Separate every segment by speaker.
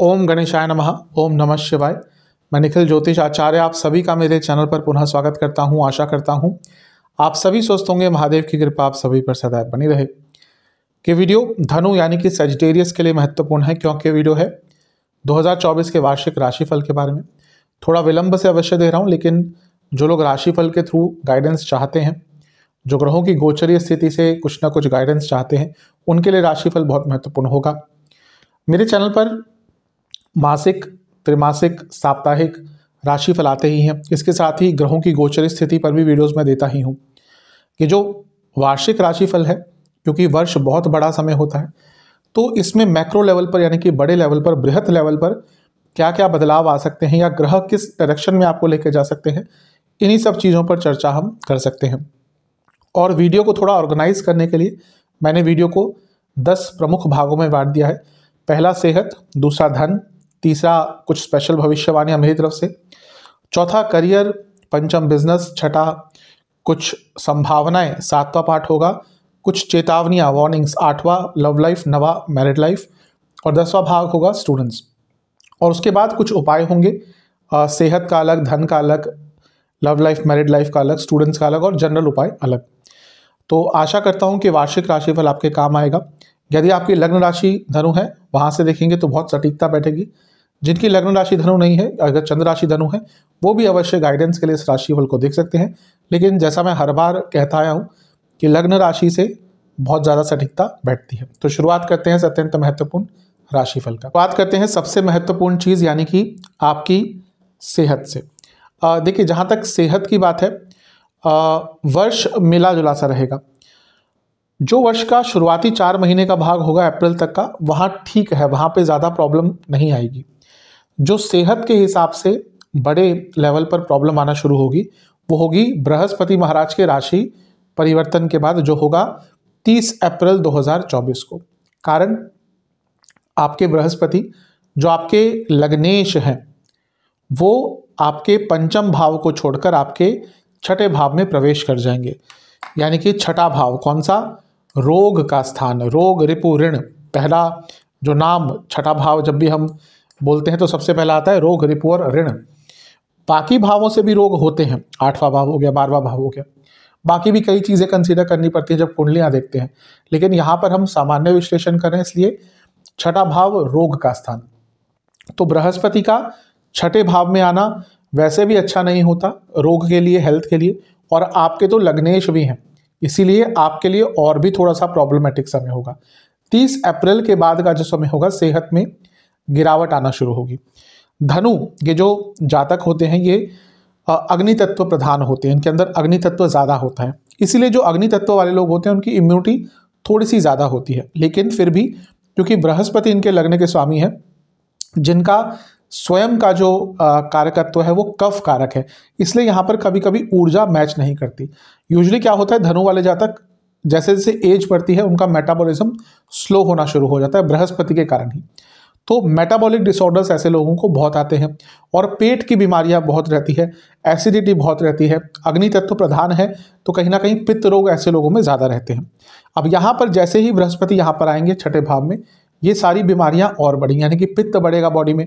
Speaker 1: ओम गणेशाय नमः ओम नमः शिवाय मैं निखिल ज्योतिष आचार्य आप सभी का मेरे चैनल पर पुनः स्वागत करता हूं आशा करता हूं आप सभी स्वस्थ होंगे महादेव की कृपा आप सभी पर सदैव बनी रहे ये वीडियो धनु यानी कि सजिटेरियस के लिए महत्वपूर्ण है क्योंकि वीडियो है 2024 के वार्षिक राशिफल के बारे में थोड़ा विलंब से अवश्य दे रहा हूँ लेकिन जो लोग राशिफल के थ्रू गाइडेंस चाहते हैं जो ग्रहों की गोचरीय स्थिति से कुछ ना कुछ गाइडेंस चाहते हैं उनके लिए राशिफल बहुत महत्वपूर्ण होगा मेरे चैनल पर मासिक त्रिमासिक साप्ताहिक राशिफल आते ही हैं इसके साथ ही ग्रहों की गोचर स्थिति पर भी वीडियोस में देता ही हूँ कि जो वार्षिक राशिफल है क्योंकि वर्ष बहुत बड़ा समय होता है तो इसमें मैक्रो लेवल पर यानी कि बड़े लेवल पर बृहत लेवल पर क्या क्या बदलाव आ सकते हैं या ग्रह किस डायरेक्शन में आपको लेके जा सकते हैं इन्हीं सब चीज़ों पर चर्चा हम कर सकते हैं और वीडियो को थोड़ा ऑर्गेनाइज करने के लिए मैंने वीडियो को दस प्रमुख भागों में बांट दिया है पहला सेहत दूसरा धन तीसरा कुछ स्पेशल भविष्यवाणी है मेरी तरफ से चौथा करियर पंचम बिजनेस छठा कुछ संभावनाएं सातवां पाठ होगा कुछ चेतावनियां वार्निंग्स आठवां लव लाइफ नवा मैरिड लाइफ और दसवां भाग होगा स्टूडेंट्स और उसके बाद कुछ उपाय होंगे आ, सेहत का अलग धन का अलग लव लाइफ मैरिड लाइफ का अलग स्टूडेंट्स का अलग और जनरल उपाय अलग तो आशा करता हूँ कि वार्षिक राशिफल आपके काम आएगा यदि आपकी लग्न राशि धनु है वहाँ से देखेंगे तो बहुत सटीकता बैठेगी जिनकी लग्न राशि धनु नहीं है अगर चंद्र राशि धनु है वो भी अवश्य गाइडेंस के लिए इस राशिफल को देख सकते हैं लेकिन जैसा मैं हर बार कहता आया हूँ कि लग्न राशि से बहुत ज़्यादा सटीकता बैठती है तो शुरुआत करते हैं अत्यंत महत्वपूर्ण राशिफल का बात करते हैं सबसे महत्वपूर्ण चीज़ यानी कि आपकी सेहत से देखिए जहाँ तक सेहत की बात है आ, वर्ष मिला जुला सा रहेगा जो वर्ष का शुरुआती चार महीने का भाग होगा अप्रैल तक का वहाँ ठीक है वहाँ पे ज़्यादा प्रॉब्लम नहीं आएगी जो सेहत के हिसाब से बड़े लेवल पर प्रॉब्लम आना शुरू होगी वो होगी बृहस्पति महाराज के राशि परिवर्तन के बाद जो होगा 30 अप्रैल 2024 को कारण आपके बृहस्पति जो आपके लग्नेश हैं वो आपके पंचम भाव को छोड़कर आपके छठे भाव में प्रवेश कर जाएंगे यानी कि छठा भाव कौन सा रोग का स्थान रोग रिपु ऋण पहला जो नाम छठा भाव जब भी हम बोलते हैं तो सबसे पहला आता है रोग रिपु और ऋण बाकी भावों से भी रोग होते हैं आठवां भाव हो गया बारहवा भाव हो गया बाकी भी कई चीज़ें कंसीडर करनी पड़ती हैं जब कुंडलियाँ देखते हैं लेकिन यहाँ पर हम सामान्य विश्लेषण करें इसलिए छठा भाव रोग का स्थान तो बृहस्पति का छठे भाव में आना वैसे भी अच्छा नहीं होता रोग के लिए हेल्थ के लिए और आपके तो लग्नेश भी हैं इसीलिए आपके लिए और भी थोड़ा सा प्रॉब्लमेटिक समय होगा 30 अप्रैल के बाद का जो समय होगा सेहत में गिरावट आना शुरू होगी धनु ये जो जातक होते हैं ये अग्नि तत्व प्रधान होते हैं इनके अंदर अग्नि तत्व ज़्यादा होता है इसीलिए जो अग्नि तत्व वाले लोग होते हैं उनकी इम्यूनिटी थोड़ी सी ज़्यादा होती है लेकिन फिर भी क्योंकि बृहस्पति इनके लग्न के स्वामी है जिनका स्वयं का जो कारकत्व है वो कफ कारक है इसलिए यहाँ पर कभी कभी ऊर्जा मैच नहीं करती यूजली क्या होता है धनु वाले जातक जैसे जैसे एज बढ़ती है उनका मेटाबॉलिज्म स्लो होना शुरू हो जाता है बृहस्पति के कारण ही तो मेटाबॉलिक डिसऑर्डर्स ऐसे लोगों को बहुत आते हैं और पेट की बीमारियां बहुत रहती है एसिडिटी बहुत रहती है अग्नि तत्व प्रधान है तो कहीं ना कहीं पित्त रोग ऐसे लोगों में ज़्यादा रहते हैं अब यहाँ पर जैसे ही बृहस्पति यहाँ पर आएंगे छठे भाव में ये सारी बीमारियाँ और बढ़ी यानी कि पित्त बढ़ेगा बॉडी में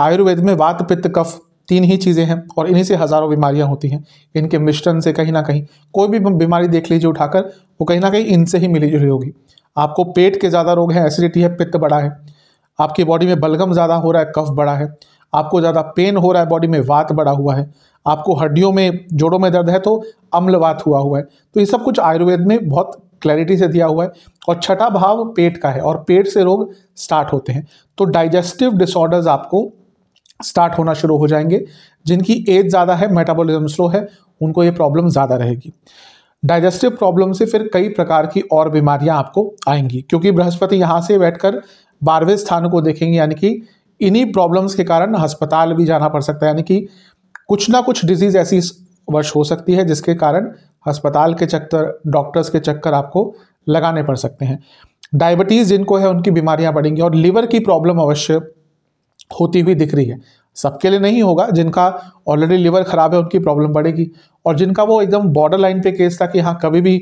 Speaker 1: आयुर्वेद में वात पित्त कफ तीन ही चीज़ें हैं और इन्हीं से हज़ारों बीमारियाँ होती हैं इनके मिश्रण से कहीं ना कहीं कोई भी बीमारी देख लीजिए उठाकर वो कहीं ना कहीं इनसे ही मिली जुली होगी आपको पेट के ज़्यादा रोग हैं एसिडिटी है पित्त बड़ा है आपकी बॉडी में बलगम ज़्यादा हो रहा है कफ बड़ा है आपको ज़्यादा पेन हो रहा है बॉडी में वात बड़ा हुआ है आपको हड्डियों में जोड़ों में दर्द है तो अम्लवात हुआ हुआ है तो ये सब कुछ आयुर्वेद में बहुत क्लैरिटी से दिया हुआ है और छठा भाव पेट का है और पेट से रोग स्टार्ट होते हैं तो डाइजेस्टिव डिसऑर्डर्स आपको स्टार्ट होना शुरू हो जाएंगे जिनकी एज ज़्यादा है मेटाबॉलिज्म स्लो है उनको ये प्रॉब्लम ज़्यादा रहेगी डाइजेस्टिव प्रॉब्लम से फिर कई प्रकार की और बीमारियां आपको आएंगी क्योंकि बृहस्पति यहाँ से बैठकर बारहवें स्थान को देखेंगे यानी कि इन्हीं प्रॉब्लम्स के कारण अस्पताल भी जाना पड़ सकता है यानी कि कुछ ना कुछ डिजीज़ ऐसी वर्ष हो सकती है जिसके कारण अस्पताल के चक्कर डॉक्टर्स के चक्कर आपको लगाने पड़ सकते हैं डायबिटीज़ जिनको है उनकी बीमारियां बढ़ेंगी और लीवर की प्रॉब्लम अवश्य होती हुई दिख रही है सबके लिए नहीं होगा जिनका ऑलरेडी लीवर ख़राब है उनकी प्रॉब्लम बढ़ेगी और जिनका वो एकदम बॉर्डर लाइन पे केस था कि हाँ कभी भी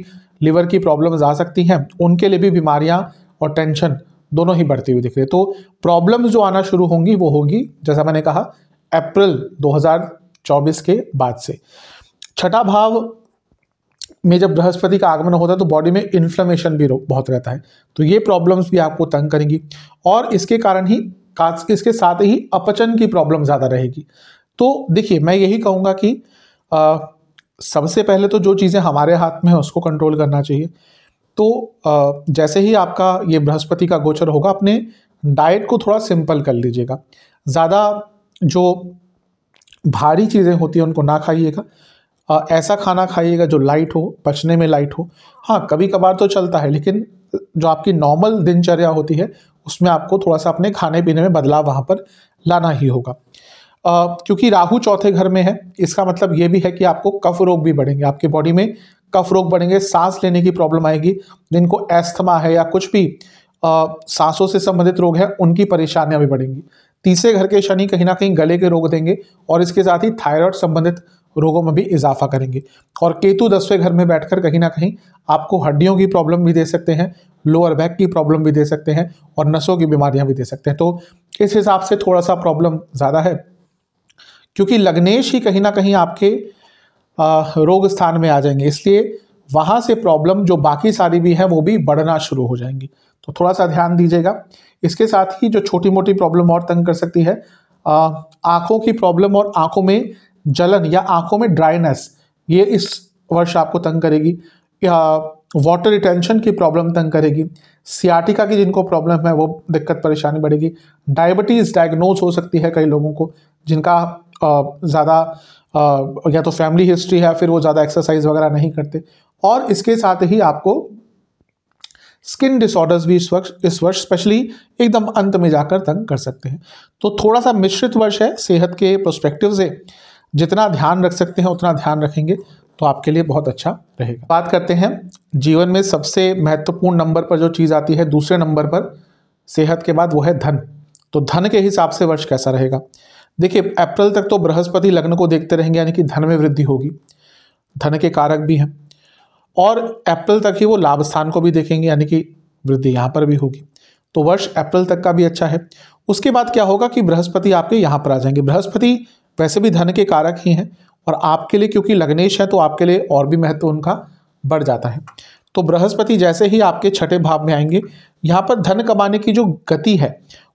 Speaker 1: लीवर की प्रॉब्लम्स आ सकती हैं उनके लिए भी बीमारियाँ और टेंशन दोनों ही बढ़ती हुई दिख रही है तो प्रॉब्लम्स जो आना शुरू होंगी वो होगी जैसा मैंने कहा अप्रैल 2024 के बाद से छठा भाव में जब बृहस्पति का आगमन होता है तो बॉडी में इन्फ्लेमेशन भी बहुत रहता है तो ये प्रॉब्लम्स भी आपको तंग करेंगी और इसके कारण ही इसके साथ ही अपचन की प्रॉब्लम ज़्यादा रहेगी तो देखिए मैं यही कहूँगा कि आ, सबसे पहले तो जो चीज़ें हमारे हाथ में है उसको कंट्रोल करना चाहिए तो जैसे ही आपका ये बृहस्पति का गोचर होगा अपने डाइट को थोड़ा सिंपल कर लीजिएगा ज़्यादा जो भारी चीज़ें होती हैं उनको ना खाइएगा ऐसा खाना खाइएगा जो लाइट हो पचने में लाइट हो हाँ कभी कभार तो चलता है लेकिन जो आपकी नॉर्मल दिनचर्या होती है उसमें आपको थोड़ा सा अपने खाने पीने में बदलाव वहाँ पर लाना ही होगा क्योंकि राहु चौथे घर में है इसका मतलब ये भी है कि आपको कफ रोग भी बढ़ेंगे आपके बॉडी में कफ रोग बढ़ेंगे सांस लेने की प्रॉब्लम आएगी जिनको एस्थमा है या कुछ भी आ, सांसों से संबंधित रोग है उनकी परेशानियां भी बढ़ेंगी तीसरे घर के शनि कहीं ना कहीं गले के रोग देंगे और इसके साथ ही थायराइड संबंधित रोगों में भी इजाफा करेंगे और केतु दसवें घर में बैठकर कहीं ना कहीं आपको हड्डियों की प्रॉब्लम भी दे सकते हैं लोअर बैक की प्रॉब्लम भी दे सकते हैं और नसों की बीमारियां भी दे सकते हैं तो इस हिसाब से थोड़ा सा प्रॉब्लम ज़्यादा है क्योंकि लग्नेश ही कहीं ना कहीं आपके रोग स्थान में आ जाएंगे इसलिए वहाँ से प्रॉब्लम जो बाकी सारी भी है वो भी बढ़ना शुरू हो जाएंगी तो थोड़ा सा ध्यान दीजिएगा इसके साथ ही जो छोटी मोटी प्रॉब्लम और तंग कर सकती है आँखों की प्रॉब्लम और आँखों में जलन या आँखों में ड्राइनेस ये इस वर्ष आपको तंग करेगी या वाटर रिटेंशन की प्रॉब्लम तंग करेगी सियाटिका की जिनको प्रॉब्लम है वो दिक्कत परेशानी बढ़ेगी डायबिटीज़ डायग्नोज हो सकती है कई लोगों को जिनका ज़्यादा या तो फैमिली हिस्ट्री है फिर वो ज़्यादा एक्सरसाइज वगैरह नहीं करते और इसके साथ ही आपको स्किन डिसऑर्डर्स भी इस वर्ष इस वर्ष स्पेशली एकदम अंत में जाकर तंग कर सकते हैं तो थोड़ा सा मिश्रित वर्ष है सेहत के प्रोस्पेक्टिव से जितना ध्यान रख सकते हैं उतना ध्यान रखेंगे तो आपके लिए बहुत अच्छा रहेगा बात करते हैं जीवन में सबसे महत्वपूर्ण नंबर पर जो चीज़ आती है दूसरे नंबर पर सेहत के बाद वो है धन तो धन के हिसाब से वर्ष कैसा रहेगा देखिए अप्रैल तक तो बृहस्पति लग्न को देखते रहेंगे यानी कि धन में वृद्धि होगी धन के कारक भी हैं और अप्रैल तक ही वो लाभ स्थान को भी देखेंगे यानी कि वृद्धि यहाँ पर भी होगी तो वर्ष अप्रैल तक का भी अच्छा है उसके बाद क्या होगा कि बृहस्पति आपके यहाँ पर आ जाएंगे बृहस्पति वैसे भी धन के कारक ही हैं और आपके लिए क्योंकि लग्नेश है तो आपके लिए और भी महत्व उनका बढ़ जाता है तो बृहस्पति जैसे ही आपके छठे भाव में आएंगे यहाँ पर धन कमाने की जो गति है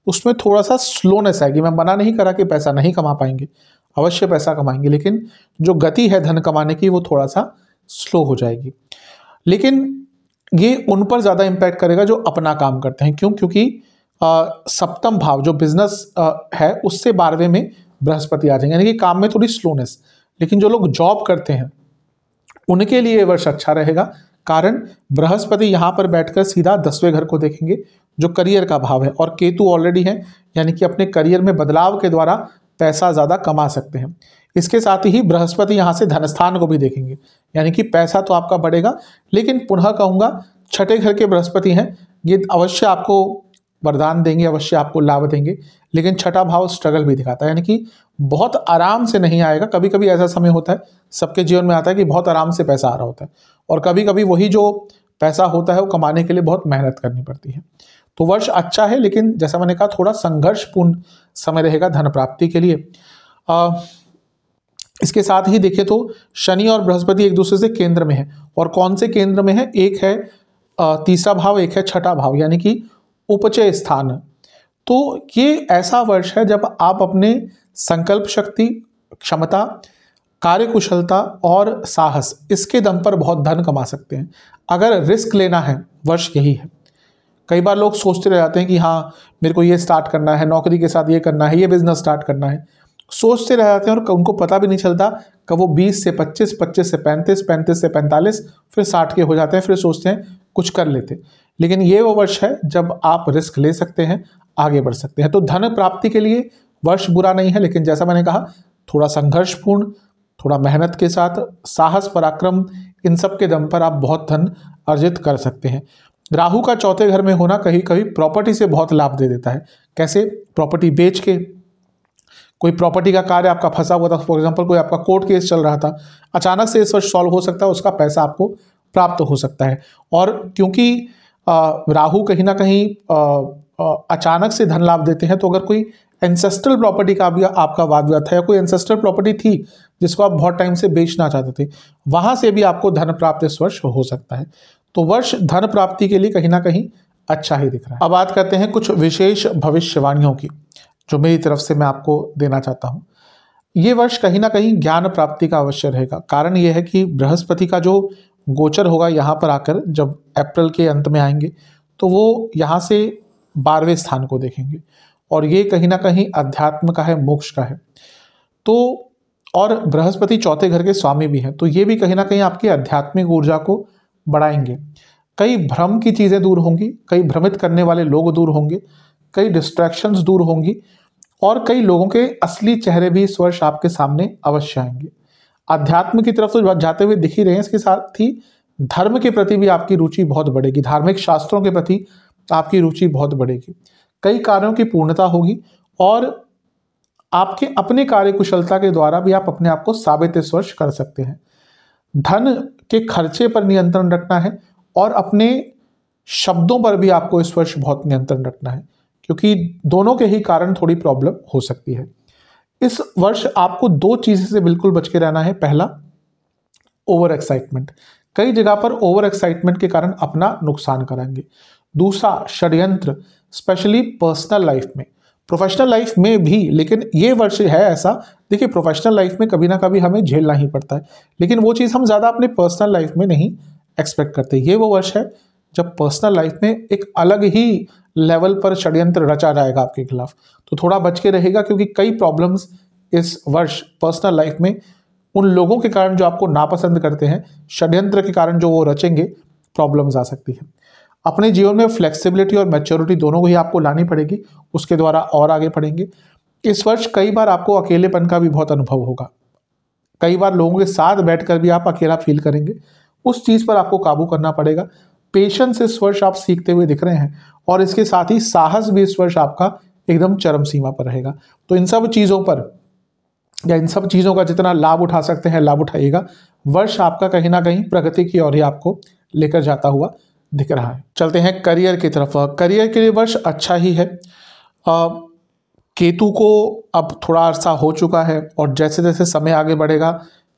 Speaker 1: उसमें थोड़ा सा स्लोनेस आएगी मैं मना नहीं करा कि पैसा नहीं कमा पाएंगे अवश्य पैसा कमाएंगे लेकिन जो गति है धन कमाने की वो थोड़ा सा स्लो हो जाएगी लेकिन ये उन पर ज़्यादा इम्पैक्ट करेगा जो अपना काम करते हैं क्यों क्योंकि सप्तम भाव जो बिजनेस है उससे बारहवें में बृहस्पति आ जाएंगे यानी कि काम में थोड़ी स्लोनेस लेकिन जो लोग जॉब करते हैं उनके लिए वर्ष अच्छा रहेगा कारण बृहस्पति यहाँ पर बैठकर सीधा दसवें घर को देखेंगे जो करियर का भाव है और केतु ऑलरेडी है यानी कि अपने करियर में बदलाव के द्वारा पैसा ज़्यादा कमा सकते हैं इसके साथ ही बृहस्पति यहाँ से धनस्थान को भी देखेंगे यानी कि पैसा तो आपका बढ़ेगा लेकिन पुनः कहूँगा छठे घर के बृहस्पति हैं ये अवश्य आपको वरदान देंगे अवश्य आपको लाभ देंगे लेकिन छठा भाव स्ट्रगल भी दिखाता है यानी कि बहुत आराम से नहीं आएगा कभी कभी ऐसा समय होता है सबके जीवन में आता है कि बहुत आराम से पैसा आ रहा होता है और कभी कभी वही जो पैसा होता है वो कमाने के लिए बहुत मेहनत करनी पड़ती है तो वर्ष अच्छा है लेकिन जैसा मैंने कहा थोड़ा संघर्षपूर्ण समय रहेगा धन प्राप्ति के लिए आ, इसके साथ ही देखें तो शनि और बृहस्पति एक दूसरे से केंद्र में है और कौन से केंद्र में है एक है तीसरा भाव एक है छठा भाव यानी कि उपचय स्थान तो ये ऐसा वर्ष है जब आप अपने संकल्प शक्ति क्षमता कार्यकुशलता और साहस इसके दम पर बहुत धन कमा सकते हैं अगर रिस्क लेना है वर्ष यही है कई बार लोग सोचते रह जाते हैं कि हाँ मेरे को ये स्टार्ट करना है नौकरी के साथ ये करना है ये बिज़नेस स्टार्ट करना है सोचते रह जाते हैं और उनको पता भी नहीं चलता कब वो 20 से 25, 25 से 35, 35 से 45, फिर 60 के हो जाते हैं फिर सोचते हैं कुछ कर लेते लेकिन ये वो वर्ष है जब आप रिस्क ले सकते हैं आगे बढ़ सकते हैं तो धन प्राप्ति के लिए वर्ष बुरा नहीं है लेकिन जैसा मैंने कहा थोड़ा संघर्षपूर्ण थोड़ा मेहनत के साथ साहस पराक्रम इन सब के दम पर आप बहुत धन अर्जित कर सकते हैं राहु का चौथे घर में होना कहीं कभी प्रॉपर्टी से बहुत लाभ दे देता है कैसे प्रॉपर्टी बेच के कोई प्रॉपर्टी का कार्य आपका फंसा हुआ था फॉर एग्जाम्पल कोई आपका कोर्ट केस चल रहा था अचानक से इस वर्ष सॉल्व हो सकता है उसका पैसा आपको प्राप्त हो सकता है और क्योंकि राहु कहीं ना कहीं अचानक से धन लाभ देते हैं तो अगर कोई एंसेस्ट्रल प्रॉपर्टी का भी आपका वाद विवाद था या कोई एंसेस्ट्रल प्रॉपर्टी थी जिसको आप बहुत टाइम से बेचना चाहते थे वहाँ से भी आपको धन प्राप्त इस वर्ष हो सकता है तो वर्ष धन प्राप्ति के लिए कहीं ना कहीं अच्छा ही दिख रहा है अब बात करते हैं कुछ विशेष भविष्यवाणियों की जो मेरी तरफ से मैं आपको देना चाहता हूँ ये वर्ष कहीं ना कहीं ज्ञान प्राप्ति का अवश्य रहेगा कारण यह है कि बृहस्पति का जो गोचर होगा यहाँ पर आकर जब अप्रैल के अंत में आएंगे तो वो यहाँ से बारहवें स्थान को देखेंगे और ये कहीं ना कहीं अध्यात्म का है मोक्ष का है तो और बृहस्पति चौथे घर के स्वामी भी हैं तो ये भी कहीं ना कहीं आपकी आध्यात्मिक ऊर्जा को बढ़ाएंगे कई भ्रम की चीज़ें दूर होंगी कई भ्रमित करने वाले लोग दूर होंगे कई डिस्ट्रैक्शंस दूर होंगी और कई लोगों के असली चेहरे भी इस वर्ष आपके सामने अवश्य आएंगे अध्यात्म की तरफ तो जाते हुए दिख ही रहे हैं इसके साथ ही धर्म के प्रति भी आपकी रुचि बहुत बढ़ेगी धार्मिक शास्त्रों के प्रति आपकी रुचि बहुत बढ़ेगी कई कार्यों की पूर्णता होगी और आपके अपने कार्य कुशलता के द्वारा भी आप अपने आप को साबित इस वर्ष कर सकते हैं धन के खर्चे पर नियंत्रण रखना है और अपने शब्दों पर भी आपको इस वर्ष बहुत नियंत्रण रखना है क्योंकि दोनों के ही कारण थोड़ी प्रॉब्लम हो सकती है इस वर्ष आपको दो चीज़ें से बिल्कुल बच के रहना है पहला ओवर एक्साइटमेंट कई जगह पर ओवर एक्साइटमेंट के कारण अपना नुकसान कराएंगे दूसरा षड्यंत्र स्पेशली पर्सनल लाइफ में प्रोफेशनल लाइफ में भी लेकिन ये वर्ष है ऐसा देखिए प्रोफेशनल लाइफ में कभी ना कभी हमें झेलना ही पड़ता है लेकिन वो चीज़ हम ज़्यादा अपने पर्सनल लाइफ में नहीं एक्सपेक्ट करते ये वो वर्ष है जब पर्सनल लाइफ में एक अलग ही लेवल पर षड्यंत्र रचा जाएगा आपके खिलाफ तो थोड़ा बच के रहेगा क्योंकि कई प्रॉब्लम्स इस वर्ष पर्सनल लाइफ में उन लोगों के कारण जो आपको नापसंद करते हैं षड्यंत्र के कारण जो वो रचेंगे प्रॉब्लम्स आ सकती हैं अपने जीवन में फ्लेक्सिबिलिटी और मैच्योरिटी दोनों को ही आपको लानी पड़ेगी उसके द्वारा और आगे बढ़ेंगे इस वर्ष कई बार आपको अकेलेपन का भी बहुत अनुभव होगा कई बार लोगों के साथ बैठकर भी आप अकेला फील करेंगे उस चीज़ पर आपको काबू करना पड़ेगा पेशेंस इस वर्ष आप सीखते हुए दिख रहे हैं और इसके साथ ही साहस भी इस वर्ष आपका एकदम चरम सीमा पर रहेगा तो इन सब चीज़ों पर या इन सब चीज़ों का जितना लाभ उठा सकते हैं लाभ उठाइएगा वर्ष आपका कहीं ना कहीं प्रगति की ओर ही आपको लेकर जाता हुआ दिख रहा है चलते हैं करियर की तरफ करियर के लिए वर्ष अच्छा ही है आ, केतु को अब थोड़ा अरसा हो चुका है और जैसे जैसे समय आगे बढ़ेगा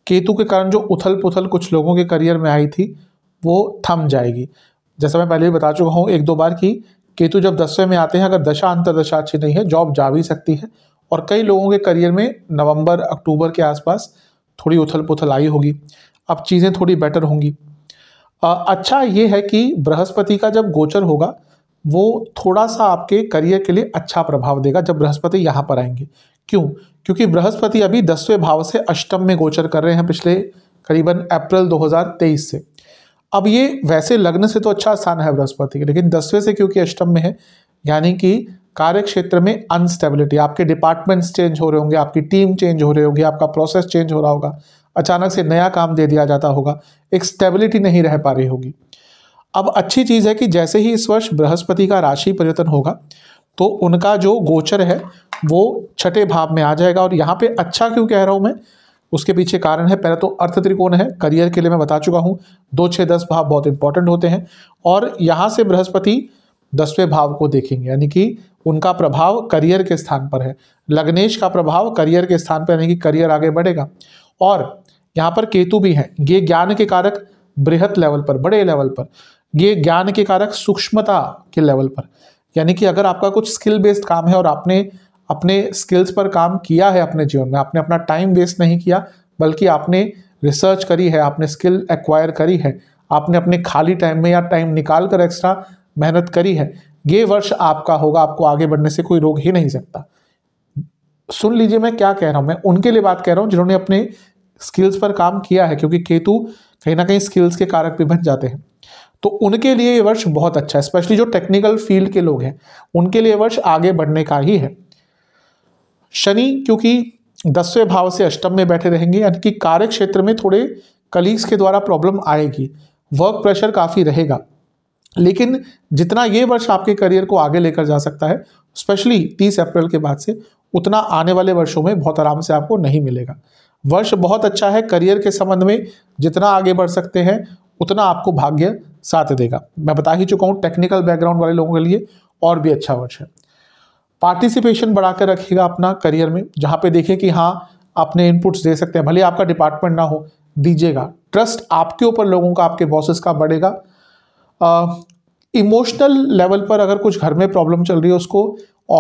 Speaker 1: केतु के कारण जो उथल पुथल कुछ लोगों के करियर में आई थी वो थम जाएगी जैसा मैं पहले भी बता चुका हूँ एक दो बार कि केतु जब दसवें में आते हैं अगर दशा अंतरदशा अच्छी नहीं है जॉब जा भी सकती है और कई लोगों के करियर में नवंबर अक्टूबर के आसपास थोड़ी उथल पुथल आई होगी अब चीज़ें थोड़ी बेटर होंगी अच्छा ये है कि बृहस्पति का जब गोचर होगा वो थोड़ा सा आपके करियर के लिए अच्छा प्रभाव देगा जब बृहस्पति यहाँ पर आएंगे क्यों क्योंकि बृहस्पति अभी दसवें भाव से अष्टम में गोचर कर रहे हैं पिछले करीबन अप्रैल 2023 से अब ये वैसे लग्न से तो अच्छा स्थान है बृहस्पति के लेकिन दसवें से क्योंकि अष्टम में है यानी कि कार्य क्षेत्र में अनस्टेबिलिटी आपके डिपार्टमेंट्स चेंज हो रहे होंगे आपकी टीम चेंज हो रही होगी आपका प्रोसेस चेंज हो रहा होगा अचानक से नया काम दे दिया जाता होगा एक स्टेबिलिटी नहीं रह पा रही होगी अब अच्छी चीज़ है कि जैसे ही इस वर्ष बृहस्पति का राशि परिवर्तन होगा तो उनका जो गोचर है वो छठे भाव में आ जाएगा और यहाँ पे अच्छा क्यों कह रहा हूँ मैं उसके पीछे कारण है पहले तो अर्थ त्रिकोण है करियर के लिए मैं बता चुका हूँ दो छः दस भाव बहुत इंपॉर्टेंट होते हैं और यहाँ से बृहस्पति दसवें भाव को देखेंगे यानी कि उनका प्रभाव करियर के स्थान पर है लग्नेश का प्रभाव करियर के स्थान पर यानी कि करियर आगे बढ़ेगा और यहाँ पर केतु भी है ये ज्ञान के कारक बृहद लेवल पर बड़े लेवल पर ये ज्ञान के कारक सूक्ष्मता के लेवल पर यानी कि अगर आपका कुछ स्किल बेस्ड काम है और आपने अपने स्किल्स पर काम किया है अपने जीवन में आपने अपना टाइम वेस्ट नहीं किया बल्कि आपने रिसर्च करी है आपने स्किल एक्वायर करी है आपने अपने खाली टाइम में या टाइम निकाल कर एक्स्ट्रा मेहनत करी है ये वर्ष आपका होगा आपको आगे बढ़ने से कोई रोक ही नहीं सकता सुन लीजिए मैं क्या कह रहा हूँ मैं उनके लिए बात कह रहा हूँ जिन्होंने अपने स्किल्स पर काम किया है क्योंकि केतु कहीं ना कहीं स्किल्स के कारक भी बन जाते हैं तो उनके लिए ये वर्ष बहुत अच्छा है स्पेशली जो टेक्निकल फील्ड के लोग हैं उनके लिए वर्ष आगे बढ़ने का ही है शनि क्योंकि दसवें भाव से अष्टम में बैठे रहेंगे यानी कि कार्य क्षेत्र में थोड़े कलीग्स के द्वारा प्रॉब्लम आएगी वर्क प्रेशर काफ़ी रहेगा लेकिन जितना ये वर्ष आपके करियर को आगे लेकर जा सकता है स्पेशली तीस अप्रैल के बाद से उतना आने वाले वर्षों में बहुत आराम से आपको नहीं मिलेगा वर्ष बहुत अच्छा है करियर के संबंध में जितना आगे बढ़ सकते हैं उतना आपको भाग्य साथ देगा मैं बता ही चुका हूँ टेक्निकल बैकग्राउंड वाले लोगों के लिए और भी अच्छा वर्ष है पार्टिसिपेशन बढ़ा कर अपना करियर में जहाँ पे देखें कि हाँ अपने इनपुट्स दे सकते हैं भले आपका डिपार्टमेंट ना हो दीजिएगा ट्रस्ट आपके ऊपर लोगों का आपके बॉसेस का बढ़ेगा इमोशनल लेवल पर अगर कुछ घर में प्रॉब्लम चल रही है उसको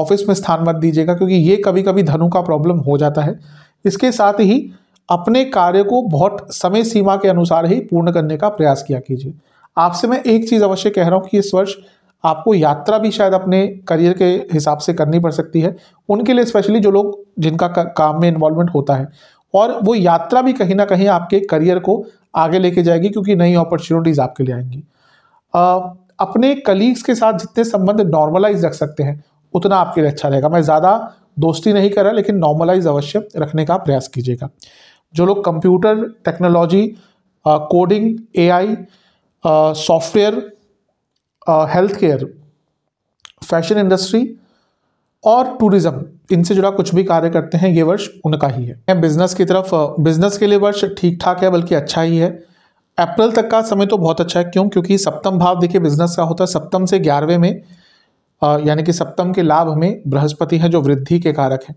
Speaker 1: ऑफिस में स्थान मत दीजिएगा क्योंकि ये कभी कभी धनु का प्रॉब्लम हो जाता है इसके साथ ही अपने कार्य को बहुत समय सीमा के अनुसार ही पूर्ण करने का प्रयास किया कीजिए आपसे मैं एक चीज़ अवश्य कह रहा हूँ कि इस वर्ष आपको यात्रा भी शायद अपने करियर के हिसाब से करनी पड़ सकती है उनके लिए स्पेशली जो लोग जिनका काम में इन्वॉल्वमेंट होता है और वो यात्रा भी कहीं ना कहीं आपके करियर को आगे लेके जाएगी क्योंकि नई अपॉर्चुनिटीज़ आपके लिए आएंगी आ, अपने कलीग्स के साथ जितने संबंध नॉर्मलाइज रख सकते हैं उतना आपके लिए अच्छा रहेगा मैं ज़्यादा दोस्ती नहीं कर रहा लेकिन नॉर्मलाइज अवश्य रखने का प्रयास कीजिएगा जो लोग computer technology coding AI software health care fashion industry और टूरिज्म इनसे जुड़ा कुछ भी कार्य करते हैं ये वर्ष उनका ही है बिजनेस की तरफ बिजनेस के लिए वर्ष ठीक ठाक है बल्कि अच्छा ही है अप्रैल तक का समय तो बहुत अच्छा है क्यों क्योंकि सप्तम भाव देखिए बिजनेस का होता है सप्तम से ग्यारहवें में यानी कि सप्तम के लाभ में बृहस्पति हैं जो वृद्धि के कारक हैं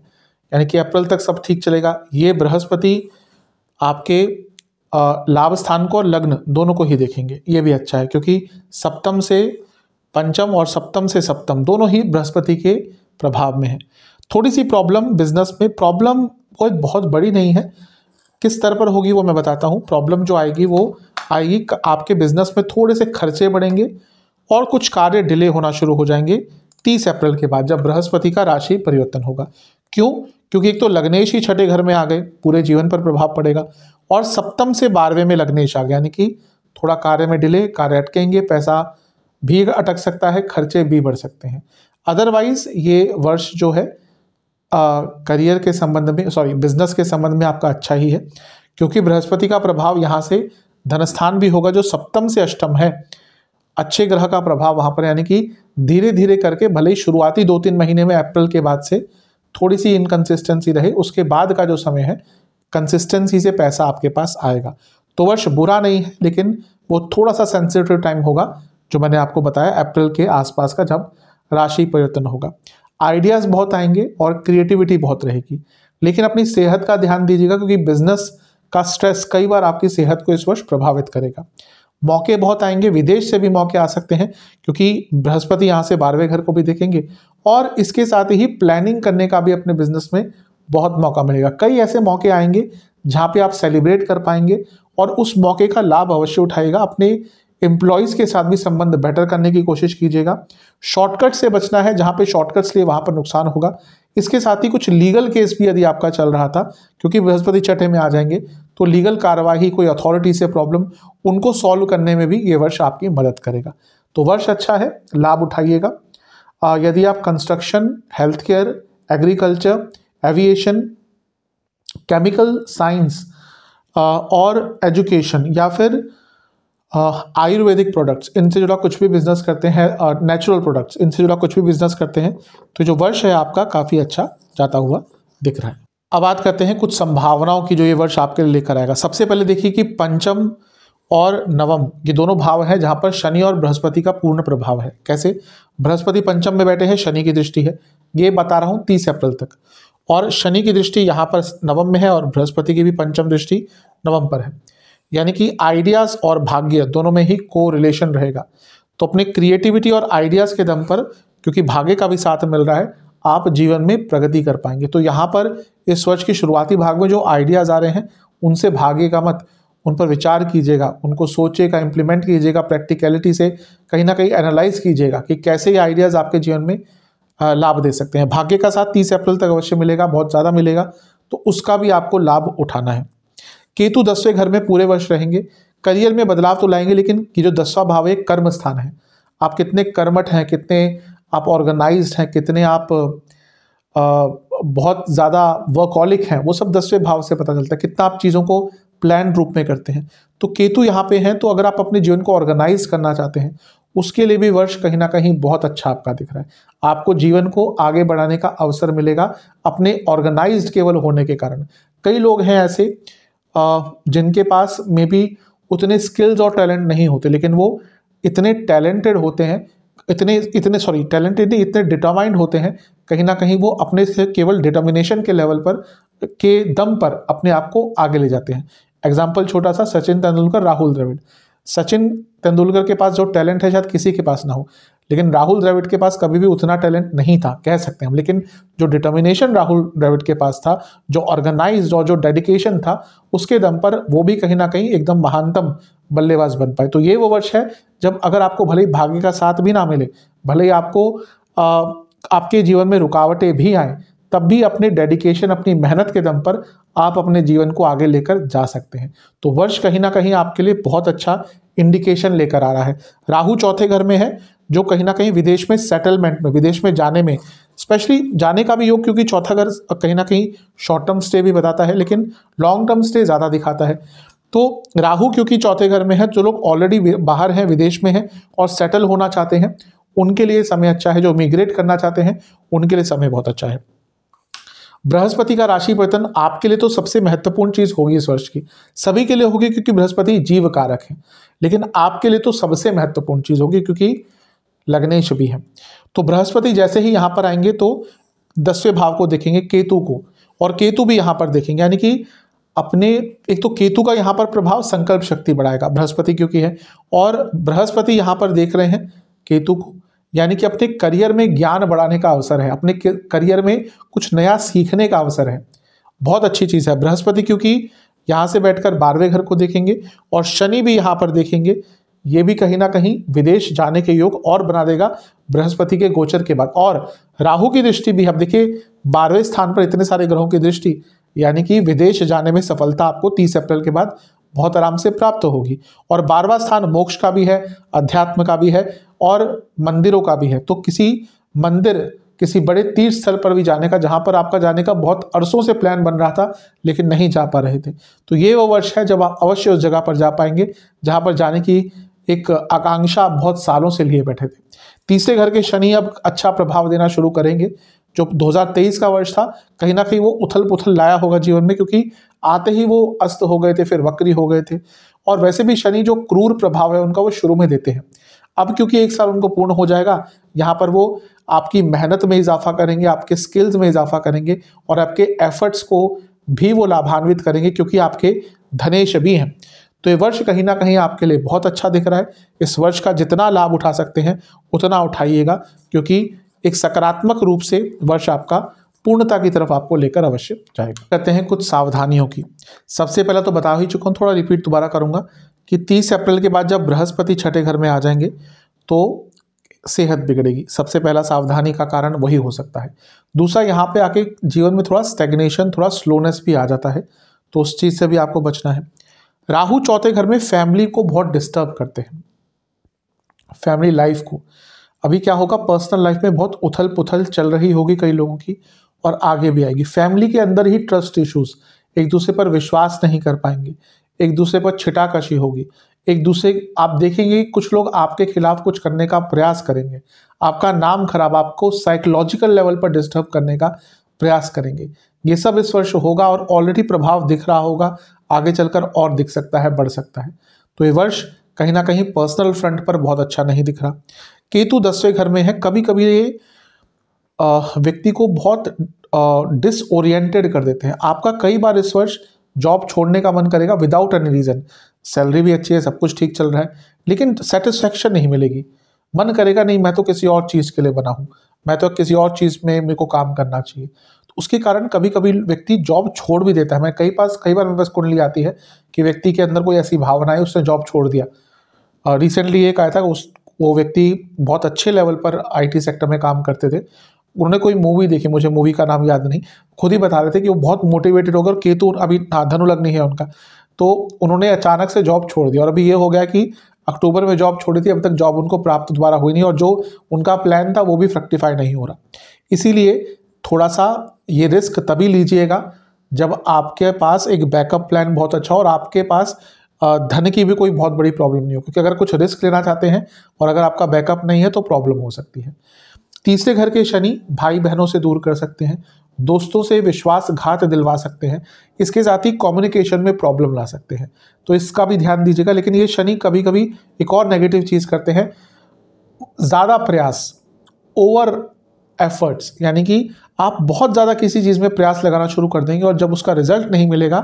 Speaker 1: यानी कि अप्रैल तक सब ठीक चलेगा ये बृहस्पति आपके लाभ स्थान को और लग्न दोनों को ही देखेंगे ये भी अच्छा है क्योंकि सप्तम से पंचम और सप्तम से सप्तम दोनों ही बृहस्पति के प्रभाव में है थोड़ी सी प्रॉब्लम बिजनेस में प्रॉब्लम कोई बहुत बड़ी नहीं है किस स्तर पर होगी वो मैं बताता हूँ प्रॉब्लम जो आएगी वो आएगी आपके बिजनेस में थोड़े से खर्चे बढ़ेंगे और कुछ कार्य डिले होना शुरू हो जाएंगे तीस अप्रैल के बाद जब बृहस्पति का राशि परिवर्तन होगा क्यों क्योंकि एक तो लग्नेश ही छठे घर में आ गए पूरे जीवन पर प्रभाव पड़ेगा और सप्तम से बारहवें में लग्नेश आ गया यानी कि थोड़ा कार्य में डिले कार्य अटकेंगे पैसा भी अटक सकता है खर्चे भी बढ़ सकते हैं अदरवाइज ये वर्ष जो है आ, करियर के संबंध में सॉरी बिजनेस के संबंध में आपका अच्छा ही है क्योंकि बृहस्पति का प्रभाव यहाँ से धनस्थान भी होगा जो सप्तम से अष्टम है अच्छे ग्रह का प्रभाव वहाँ पर यानी कि धीरे धीरे करके भले ही शुरुआती दो तीन महीने में अप्रैल के बाद से थोड़ी सी इनकन्सिस्टेंसी रहे उसके बाद का जो समय है कंसिस्टेंसी से पैसा आपके पास आएगा तो वर्ष बुरा नहीं है लेकिन वो थोड़ा सा सेंसिटिव टाइम होगा जो मैंने आपको बताया अप्रैल के आसपास का जब राशि परिवर्तन होगा आइडियाज़ बहुत आएंगे और क्रिएटिविटी बहुत रहेगी लेकिन अपनी सेहत का ध्यान दीजिएगा क्योंकि बिजनेस का स्ट्रेस कई बार आपकी सेहत को इस वर्ष प्रभावित करेगा मौके बहुत आएंगे विदेश से भी मौके आ सकते हैं क्योंकि बृहस्पति यहाँ से बारहवें घर को भी देखेंगे और इसके साथ ही प्लानिंग करने का भी अपने बिजनेस में बहुत मौका मिलेगा कई ऐसे मौके आएंगे जहाँ पे आप सेलिब्रेट कर पाएंगे और उस मौके का लाभ अवश्य उठाएगा अपने एम्प्लॉयज़ के साथ भी संबंध बेटर करने की कोशिश कीजिएगा शॉर्टकट से बचना है जहाँ पे शॉर्टकट्स लिए वहाँ पर नुकसान होगा इसके साथ ही कुछ लीगल केस भी यदि आपका चल रहा था क्योंकि बृहस्पति छठे में आ जाएंगे तो लीगल कार्यवाही कोई अथॉरिटी से प्रॉब्लम उनको सॉल्व करने में भी ये वर्ष आपकी मदद करेगा तो वर्ष अच्छा है लाभ उठाइएगा यदि आप construction health care agriculture aviation chemical science और एजुकेशन या फिर uh, आयुर्वेदिक प्रोडक्ट्स इनसे जुड़ा कुछ भी बिजनेस करते हैं नेचुरल uh, प्रोडक्ट्स इनसे जुड़ा कुछ भी बिजनेस करते हैं तो जो वर्ष है आपका काफ़ी अच्छा जाता हुआ दिख रहा है अब बात करते हैं कुछ संभावनाओं की जो ये वर्ष आपके लिए लेकर आएगा सबसे पहले देखिए कि पंचम और नवम ये दोनों भाव हैं जहाँ पर शनि और बृहस्पति का पूर्ण प्रभाव है कैसे बृहस्पति पंचम में बैठे हैं शनि की दृष्टि है ये बता रहा हूँ तीस अप्रैल तक और शनि की दृष्टि यहाँ पर नवम में है और बृहस्पति की भी पंचम दृष्टि नवम पर है यानी कि आइडियाज़ और भाग्य दोनों में ही को रिलेशन रहेगा तो अपने क्रिएटिविटी और आइडियाज़ के दम पर क्योंकि भाग्य का भी साथ मिल रहा है आप जीवन में प्रगति कर पाएंगे तो यहाँ पर इस वर्ष की शुरुआती भाग में जो आइडियाज़ आ रहे हैं उनसे भाग्य का मत उन पर विचार कीजिएगा उनको सोचेगा इम्प्लीमेंट कीजिएगा प्रैक्टिकलिटी से कहीं ना कहीं एनालाइज कीजिएगा कि कैसे ये आइडियाज़ आपके जीवन में लाभ दे सकते हैं भाग्य का साथ तीस अप्रैल तक अवश्य मिलेगा बहुत ज़्यादा मिलेगा तो उसका भी आपको लाभ उठाना है केतु दसवें घर में पूरे वर्ष रहेंगे करियर में बदलाव तो लाएंगे लेकिन ये जो दसवा भाव है कर्म स्थान है आप कितने कर्मठ हैं कितने आप ऑर्गेनाइज हैं कितने आप आ, बहुत ज़्यादा वर्कॉलिक हैं वो सब दसवें भाव से पता चलता है कितना आप चीज़ों को प्लान रूप में करते हैं तो केतु यहाँ पे हैं तो अगर आप अपने जीवन को ऑर्गेनाइज करना चाहते हैं उसके लिए भी वर्ष कहीं ना कहीं बहुत अच्छा आपका दिख रहा है आपको जीवन को आगे बढ़ाने का अवसर मिलेगा अपने ऑर्गेनाइज केवल होने के कारण कई लोग हैं ऐसे जिनके पास मे बी उतने स्किल्स और टैलेंट नहीं होते लेकिन वो इतने टैलेंटेड होते हैं इतने इतने सॉरी टैलेंटेड नहीं इतने डिटरमाइंड होते हैं कहीं ना कहीं वो अपने से केवल डिटर्मिनेशन के लेवल पर के दम पर अपने आप को आगे ले जाते हैं एग्जाम्पल छोटा सा सचिन तेंदुलकर राहुल द्रविड़ सचिन तेंदुलकर के पास जो टैलेंट है शायद किसी के पास ना हो लेकिन राहुल द्रविड़ के पास कभी भी उतना टैलेंट नहीं था कह सकते हैं हम लेकिन जो डिटर्मिनेशन राहुल द्रविड़ के पास था जो ऑर्गेनाइज और जो डेडिकेशन था उसके दम पर वो भी कहीं ना कहीं एकदम महानतम बल्लेबाज बन पाए तो ये वो वर्ष है जब अगर आपको भले ही भाग्य का साथ भी ना मिले भले ही आपको आ, आपके जीवन में रुकावटें भी आए तब भी अपने डेडिकेशन अपनी मेहनत के दम पर आप अपने जीवन को आगे लेकर जा सकते हैं तो वर्ष कहीं ना कहीं आपके लिए बहुत अच्छा इंडिकेशन लेकर आ रहा है राहु चौथे घर में है जो कहीं ना कहीं विदेश में सेटलमेंट में विदेश में जाने में स्पेशली जाने का भी योग क्योंकि चौथा घर कहीं ना कहीं शॉर्ट टर्म स्टे भी बताता है लेकिन लॉन्ग टर्म स्टे ज़्यादा दिखाता है तो राहु क्योंकि चौथे घर में है जो लोग ऑलरेडी बाहर हैं विदेश में हैं और सेटल होना चाहते हैं उनके लिए समय अच्छा है जो मिग्रेट करना चाहते हैं उनके लिए समय बहुत अच्छा है बृहस्पति का राशि परिवर्तन आपके लिए तो सबसे महत्वपूर्ण चीज होगी इस वर्ष की सभी के लिए होगी क्योंकि बृहस्पति जीव कारक है लेकिन आपके लिए तो सबसे महत्वपूर्ण चीज होगी क्योंकि लग्नेश भी है तो बृहस्पति जैसे ही यहां पर आएंगे तो दसवें भाव को देखेंगे केतु को और केतु भी यहां पर देखेंगे यानी कि अपने एक तो केतु का यहां पर प्रभाव संकल्प शक्ति बढ़ाएगा बृहस्पति क्योंकि है और बृहस्पति यहां पर देख रहे हैं केतु को यानी कि अपने करियर में ज्ञान बढ़ाने का अवसर है अपने करियर में कुछ नया सीखने का अवसर है बहुत अच्छी चीज़ है बृहस्पति क्योंकि यहां से बैठकर बारहवें घर को देखेंगे और शनि भी यहाँ पर देखेंगे ये भी कहीं ना कहीं विदेश जाने के योग और बना देगा बृहस्पति के गोचर के बाद और राहु की दृष्टि भी अब देखिए बारहवें स्थान पर इतने सारे ग्रहों की दृष्टि यानी कि विदेश जाने में सफलता आपको तीस अप्रैल के बाद बहुत आराम से प्राप्त होगी और बारहवा स्थान मोक्ष का भी है अध्यात्म का भी है और मंदिरों का भी है तो किसी मंदिर किसी बड़े तीर्थ स्थल पर भी जाने का जहाँ पर आपका जाने का बहुत अरसों से प्लान बन रहा था लेकिन नहीं जा पा रहे थे तो ये वो वर्ष है जब आप अवश्य उस जगह पर जा पाएंगे जहाँ पर जाने की एक आकांक्षा आप बहुत सालों से लिए बैठे थे तीसरे घर के शनि अब अच्छा प्रभाव देना शुरू करेंगे जो 2023 का वर्ष था कहीं ना कहीं वो उथल पुथल लाया होगा जीवन में क्योंकि आते ही वो अस्त हो गए थे फिर वक्री हो गए थे और वैसे भी शनि जो क्रूर प्रभाव है उनका वो शुरू में देते हैं अब क्योंकि एक साल उनको पूर्ण हो जाएगा यहाँ पर वो आपकी मेहनत में इजाफा करेंगे आपके स्किल्स में इजाफा करेंगे और आपके एफर्ट्स को भी वो लाभान्वित करेंगे क्योंकि आपके धनेश भी हैं तो ये वर्ष कहीं ना कहीं आपके लिए बहुत अच्छा दिख रहा है इस वर्ष का जितना लाभ उठा सकते हैं उतना उठाइएगा क्योंकि एक सकारात्मक रूप से वर्ष आपका पूर्णता की तरफ आपको लेकर अवश्य जाएगा कहते हैं कुछ सावधानियों की सबसे पहला तो बता ही चुका हूँ थोड़ा रिपीट दोबारा करूँगा कि 30 अप्रैल के बाद जब बृहस्पति छठे घर में आ जाएंगे तो सेहत बिगड़ेगी सबसे पहला सावधानी का कारण वही हो सकता है दूसरा यहाँ पे आके जीवन में थोड़ा स्टेग्नेशन थोड़ा स्लोनेस भी आ जाता है तो उस चीज़ से भी आपको बचना है राहु चौथे घर में फैमिली को बहुत डिस्टर्ब करते हैं फैमिली लाइफ को अभी क्या होगा पर्सनल लाइफ में बहुत उथल पुथल चल रही होगी कई लोगों की और आगे भी आएगी फैमिली के अंदर ही ट्रस्ट इश्यूज एक दूसरे पर विश्वास नहीं कर पाएंगे एक दूसरे पर छिटाकशी होगी एक दूसरे आप देखेंगे कुछ लोग आपके खिलाफ कुछ करने का प्रयास करेंगे आपका नाम खराब आपको साइकोलॉजिकल लेवल पर डिस्टर्ब करने का प्रयास करेंगे ये सब इस वर्ष होगा और ऑलरेडी प्रभाव दिख रहा होगा आगे चलकर और दिख सकता है बढ़ सकता है तो ये वर्ष कहीं ना कहीं पर्सनल फ्रंट पर बहुत अच्छा नहीं दिख रहा केतु दसवें घर में है कभी कभी ये व्यक्ति को बहुत डिसओरिएंटेड कर देते हैं आपका कई बार इस वर्ष जॉब छोड़ने का मन करेगा विदाउट एनी रीज़न सैलरी भी अच्छी है सब कुछ ठीक चल रहा है लेकिन सेटिस्फैक्शन नहीं मिलेगी मन करेगा नहीं मैं तो किसी और चीज़ के लिए बना हूँ मैं तो किसी और चीज़ में मेरे को काम करना चाहिए तो उसके कारण कभी कभी व्यक्ति जॉब छोड़ भी देता है मैं कई पास कई बार मेरे पास कुंडली आती है कि व्यक्ति के अंदर कोई ऐसी भावना है उसने जॉब छोड़ दिया रिसेंटली ये आया था उस वो व्यक्ति बहुत अच्छे लेवल पर आईटी सेक्टर में काम करते थे उन्होंने कोई मूवी देखी मुझे मूवी का नाम याद नहीं खुद ही बता रहे थे कि वो बहुत मोटिवेटेड होकर और केतु अभी धनु लगनी है उनका तो उन्होंने अचानक से जॉब छोड़ दिया और अभी ये हो गया कि अक्टूबर में जॉब छोड़ी थी अब तक जॉब उनको प्राप्त दोबारा हुई नहीं और जो उनका प्लान था वो भी फ्रक्टिफाई नहीं हो रहा इसीलिए थोड़ा सा ये रिस्क तभी लीजिएगा जब आपके पास एक बैकअप प्लान बहुत अच्छा हो और आपके पास धन की भी कोई बहुत बड़ी प्रॉब्लम नहीं हो क्योंकि अगर कुछ रिस्क लेना चाहते हैं और अगर आपका बैकअप नहीं है तो प्रॉब्लम हो सकती है तीसरे घर के शनि भाई बहनों से दूर कर सकते हैं दोस्तों से विश्वासघात दिलवा सकते हैं इसके साथ ही कम्युनिकेशन में प्रॉब्लम ला सकते हैं तो इसका भी ध्यान दीजिएगा लेकिन ये शनि कभी कभी एक और नेगेटिव चीज़ करते हैं ज़्यादा प्रयास ओवर एफर्ट्स यानी कि आप बहुत ज़्यादा किसी चीज़ में प्रयास लगाना शुरू कर देंगे और जब उसका रिजल्ट नहीं मिलेगा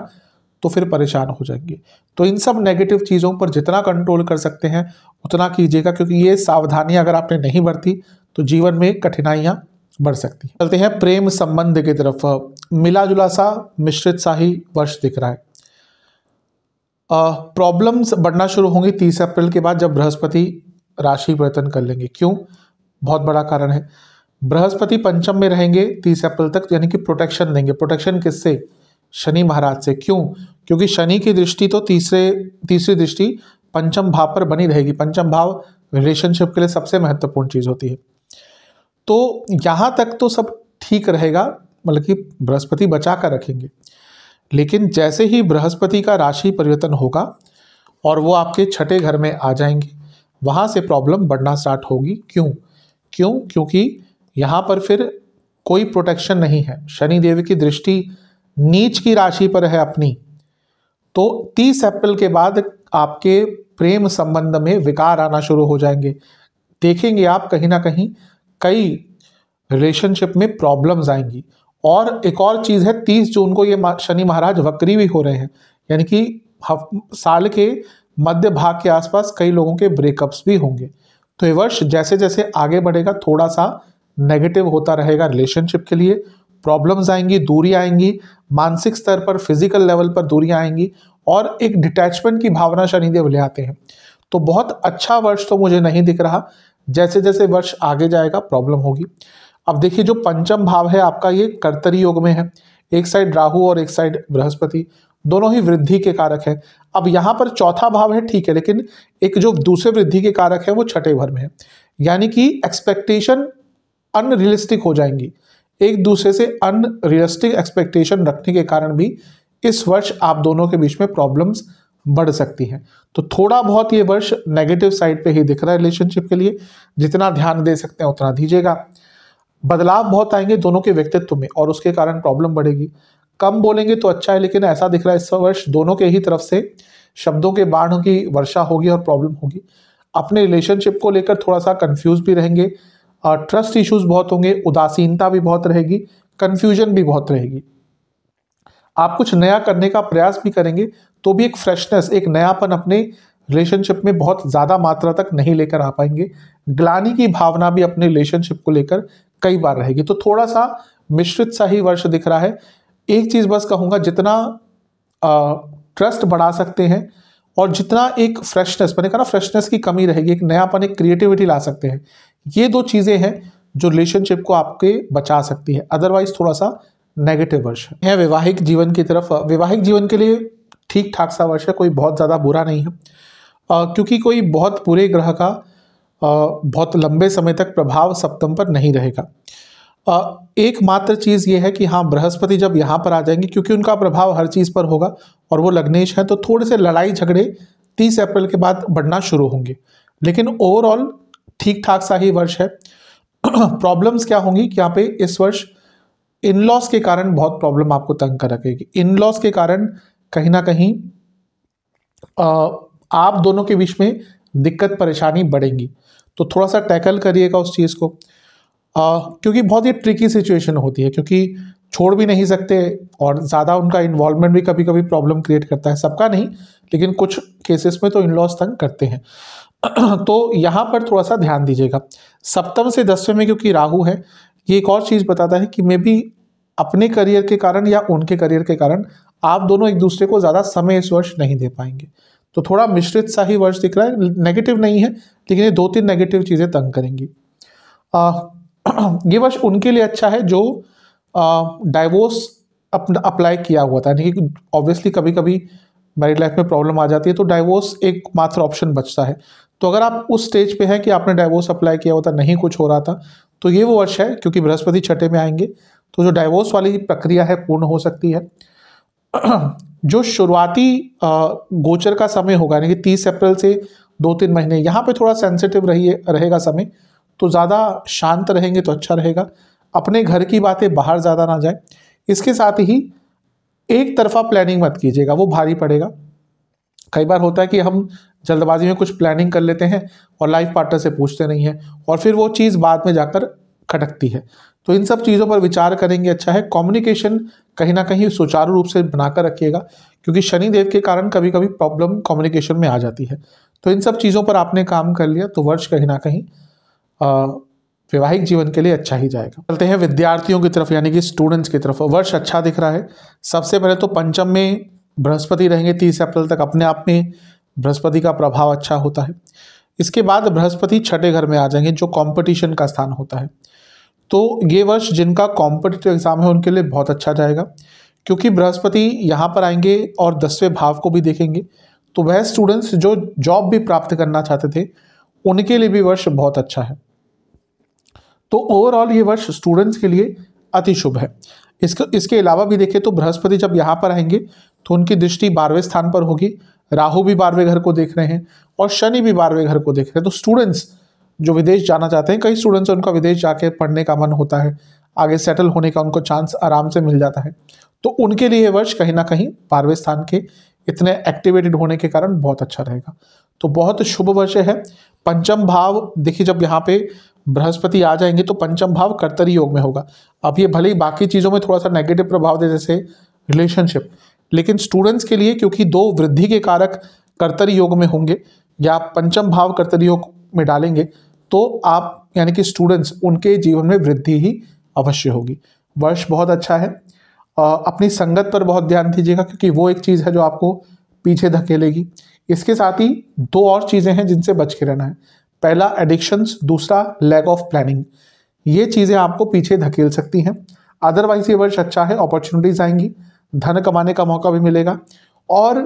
Speaker 1: तो फिर परेशान हो जाएंगे तो इन सब नेगेटिव चीज़ों पर जितना कंट्रोल कर सकते हैं उतना कीजिएगा क्योंकि ये सावधानी अगर आपने नहीं बरती तो जीवन में कठिनाइयाँ बढ़ सकती हैं चलते हैं प्रेम संबंध की तरफ मिला जुला सा मिश्रित सा ही वर्ष दिख रहा है प्रॉब्लम्स बढ़ना शुरू होंगी तीस अप्रैल के बाद जब बृहस्पति राशि परिवर्तन कर लेंगे क्यों बहुत बड़ा कारण है बृहस्पति पंचम में रहेंगे तीस अप्रैल तक यानी कि प्रोटेक्शन देंगे प्रोटेक्शन किससे शनि महाराज से क्यों क्योंकि शनि की दृष्टि तो तीसरे तीसरी दृष्टि पंचम भाव पर बनी रहेगी पंचम भाव रिलेशनशिप के लिए सबसे महत्वपूर्ण चीज़ होती है तो यहाँ तक तो सब ठीक रहेगा मतलब कि बृहस्पति बचा कर रखेंगे लेकिन जैसे ही बृहस्पति का राशि परिवर्तन होगा और वो आपके छठे घर में आ जाएंगे वहाँ से प्रॉब्लम बढ़ना स्टार्ट होगी क्यों क्यों क्योंकि यहाँ पर फिर कोई प्रोटेक्शन नहीं है शनि देव की दृष्टि नीच की राशि पर है अपनी तो 30 अप्रैल के बाद आपके प्रेम संबंध में विकार आना शुरू हो जाएंगे देखेंगे आप कहीं ना कहीं कई रिलेशनशिप में प्रॉब्लम्स आएंगी और एक और चीज़ है तीस जून को ये शनि महाराज वक्री भी हो रहे हैं यानी कि साल के मध्य भाग के आसपास कई लोगों के ब्रेकअप्स भी होंगे तो ये वर्ष जैसे जैसे आगे बढ़ेगा थोड़ा सा नेगेटिव होता रहेगा रिलेशनशिप के लिए प्रॉब्लम्स आएंगी दूरी आएंगी मानसिक स्तर पर फिजिकल लेवल पर दूरी आएंगी और एक डिटैचमेंट की भावना शनिदेव ले आते हैं तो बहुत अच्छा वर्ष तो मुझे नहीं दिख रहा जैसे जैसे वर्ष आगे जाएगा प्रॉब्लम होगी अब देखिए जो पंचम भाव है आपका ये कर्तरी योग में है एक साइड राहु और एक साइड बृहस्पति दोनों ही वृद्धि के कारक है अब यहाँ पर चौथा भाव है ठीक है लेकिन एक जो दूसरे वृद्धि के कारक है वो छठे भर में है यानी कि एक्सपेक्टेशन अनरियलिस्टिक हो जाएंगी एक दूसरे से अनरियलिस्टिक एक्सपेक्टेशन रखने के कारण भी इस वर्ष आप दोनों के बीच में प्रॉब्लम्स बढ़ सकती हैं तो थोड़ा बहुत ये वर्ष नेगेटिव साइड पे ही दिख रहा है रिलेशनशिप के लिए जितना ध्यान दे सकते हैं उतना दीजिएगा बदलाव बहुत आएंगे दोनों के व्यक्तित्व में और उसके कारण प्रॉब्लम बढ़ेगी कम बोलेंगे तो अच्छा है लेकिन ऐसा दिख रहा है इस वर्ष दोनों के ही तरफ से शब्दों के बाढ़ की वर्षा होगी और प्रॉब्लम होगी अपने रिलेशनशिप को लेकर थोड़ा सा कन्फ्यूज भी रहेंगे ट्रस्ट इश्यूज बहुत होंगे उदासीनता भी बहुत रहेगी कन्फ्यूजन भी बहुत रहेगी आप कुछ नया करने का प्रयास भी करेंगे तो भी एक फ्रेशनेस एक नयापन अपने रिलेशनशिप में बहुत ज़्यादा मात्रा तक नहीं लेकर आ पाएंगे ग्लानी की भावना भी अपने रिलेशनशिप को लेकर कई बार रहेगी तो थोड़ा सा मिश्रित सा ही वर्ष दिख रहा है एक चीज़ बस कहूँगा जितना ट्रस्ट बढ़ा सकते हैं और जितना एक फ्रेशनेस मैंने कहा ना फ्रेशनेस की कमी रहेगी एक नयापन एक क्रिएटिविटी ला सकते हैं ये दो चीज़ें हैं जो रिलेशनशिप को आपके बचा सकती है अदरवाइज थोड़ा सा नेगेटिव वर्ष है वैवाहिक जीवन की तरफ वैवाहिक जीवन के लिए ठीक ठाक सा वर्ष है कोई बहुत ज़्यादा बुरा नहीं है क्योंकि कोई बहुत बुरे ग्रह का बहुत लंबे समय तक प्रभाव सप्तम पर नहीं रहेगा एकमात्र चीज़ ये है कि हाँ बृहस्पति जब यहाँ पर आ जाएंगे क्योंकि उनका प्रभाव हर चीज़ पर होगा और वो लग्नेश हैं तो थोड़े से लड़ाई झगड़े तीस अप्रैल के बाद बढ़ना शुरू होंगे लेकिन ओवरऑल ठीक ठाक सा ही वर्ष है प्रॉब्लम्स क्या होंगी कि यहाँ पे इस वर्ष इन लॉस के कारण बहुत प्रॉब्लम आपको तंग कर रखेगी इन लॉस के कारण कहीं ना कहीं आप दोनों के बीच में दिक्कत परेशानी बढ़ेंगी तो थोड़ा सा टैकल करिएगा उस चीज़ को आ, क्योंकि बहुत ही ट्रिकी सिचुएशन होती है क्योंकि छोड़ भी नहीं सकते और ज़्यादा उनका इन्वॉल्वमेंट भी कभी कभी प्रॉब्लम क्रिएट करता है सबका नहीं लेकिन कुछ केसेस में तो इन लॉज तंग करते हैं तो यहाँ पर थोड़ा सा ध्यान दीजिएगा सप्तम से दसवें में क्योंकि राहु है ये एक और चीज़ बताता है कि मे बी अपने करियर के कारण या उनके करियर के कारण आप दोनों एक दूसरे को ज़्यादा समय इस वर्ष नहीं दे पाएंगे तो थोड़ा मिश्रित सा ही वर्ष दिख रहा है नेगेटिव नहीं है लेकिन ये दो तीन नेगेटिव चीज़ें तंग करेंगी आ, ये वर्ष उनके लिए अच्छा है जो डाइवोर्स अपना अप्लाई किया हुआ था यानी कि ऑब्वियसली कभी कभी मैरिड लाइफ में प्रॉब्लम आ जाती है तो डाइवोर्स एक मात्र ऑप्शन बचता है तो अगर आप उस स्टेज पे हैं कि आपने डाइवोर्स अप्लाई किया हुआ था नहीं कुछ हो रहा था तो ये वो वर्ष है क्योंकि बृहस्पति छठे में आएंगे तो जो डाइवोर्स वाली प्रक्रिया है पूर्ण हो सकती है जो शुरुआती गोचर का समय होगा यानी कि तीस अप्रैल से दो तीन महीने यहाँ पे थोड़ा सेंसिटिव रहिए रहेगा समय तो ज़्यादा शांत रहेंगे तो अच्छा रहेगा अपने घर की बातें बाहर ज़्यादा ना जाए इसके साथ ही एक तरफा प्लानिंग मत कीजिएगा वो भारी पड़ेगा कई बार होता है कि हम जल्दबाजी में कुछ प्लानिंग कर लेते हैं और लाइफ पार्टनर से पूछते नहीं हैं और फिर वो चीज़ बाद में जाकर खटकती है तो इन सब चीज़ों पर विचार करेंगे अच्छा है कम्युनिकेशन कहीं ना कहीं सुचारू रूप से बनाकर रखिएगा क्योंकि शनि देव के कारण कभी कभी प्रॉब्लम कम्युनिकेशन में आ जाती है तो इन सब चीज़ों पर आपने काम कर लिया तो वर्ष कहीं ना कहीं वैवाहिक जीवन के लिए अच्छा ही जाएगा चलते हैं विद्यार्थियों की तरफ यानी कि स्टूडेंट्स की तरफ वर्ष अच्छा दिख रहा है सबसे पहले तो पंचम में बृहस्पति रहेंगे तीस अप्रैल तक अपने आप में बृहस्पति का प्रभाव अच्छा होता है इसके बाद बृहस्पति छठे घर में आ जाएंगे जो कॉम्पिटिशन का स्थान होता है तो ये वर्ष जिनका कॉम्पिटिटिव एग्ज़ाम है उनके लिए बहुत अच्छा जाएगा क्योंकि बृहस्पति यहाँ पर आएंगे और दसवें भाव को भी देखेंगे तो वह स्टूडेंट्स जो जॉब भी प्राप्त करना चाहते थे उनके लिए भी वर्ष बहुत अच्छा है तो ओवरऑल ये वर्ष स्टूडेंट्स के लिए अति शुभ है इसके इसके अलावा भी देखें तो बृहस्पति जब यहाँ पर आएंगे तो उनकी दृष्टि बारहवें स्थान पर होगी राहु भी बारहवें घर को देख रहे हैं और शनि भी बारहवें घर को देख रहे हैं तो स्टूडेंट्स जो विदेश जाना चाहते हैं कई स्टूडेंट्स उनका विदेश जाके पढ़ने का मन होता है आगे सेटल होने का उनको चांस आराम से मिल जाता है तो उनके लिए वर्ष कहीं ना कहीं बारहवें स्थान के इतने एक्टिवेटेड होने के कारण बहुत अच्छा रहेगा तो बहुत शुभ वर्ष है पंचम भाव देखिए जब यहाँ पे बृहस्पति आ जाएंगे तो पंचम भाव कर्तरी योग में होगा अब ये भले ही बाकी चीज़ों में थोड़ा सा नेगेटिव प्रभाव दे जैसे रिलेशनशिप लेकिन स्टूडेंट्स के लिए क्योंकि दो वृद्धि के कारक कर्तरी योग में होंगे या पंचम भाव कर्तरी योग में डालेंगे तो आप यानी कि स्टूडेंट्स उनके जीवन में वृद्धि ही अवश्य होगी वर्ष बहुत अच्छा है अपनी संगत पर बहुत ध्यान दीजिएगा क्योंकि वो एक चीज़ है जो आपको पीछे धकेलेगी इसके साथ ही दो और चीज़ें हैं जिनसे बच के रहना है पहला एडिक्शंस दूसरा लैक ऑफ प्लानिंग ये चीज़ें आपको पीछे धकेल सकती हैं अदरवाइज ये वर्ष अच्छा है अपॉर्चुनिटीज़ आएंगी धन कमाने का मौका भी मिलेगा और